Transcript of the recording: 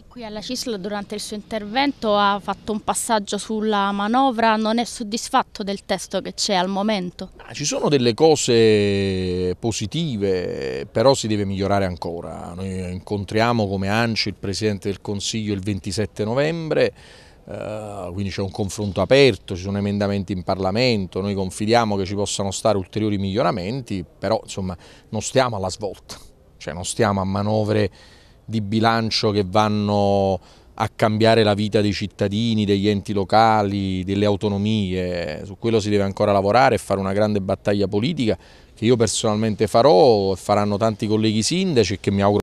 Lei qui alla CISL durante il suo intervento ha fatto un passaggio sulla manovra, non è soddisfatto del testo che c'è al momento? Ci sono delle cose positive, però si deve migliorare ancora. Noi incontriamo come ANCI il Presidente del Consiglio il 27 novembre, eh, quindi c'è un confronto aperto, ci sono emendamenti in Parlamento, noi confidiamo che ci possano stare ulteriori miglioramenti, però insomma non stiamo alla svolta, cioè non stiamo a manovre di bilancio che vanno a cambiare la vita dei cittadini, degli enti locali, delle autonomie, su quello si deve ancora lavorare e fare una grande battaglia politica che io personalmente farò e faranno tanti colleghi sindaci che mi auguro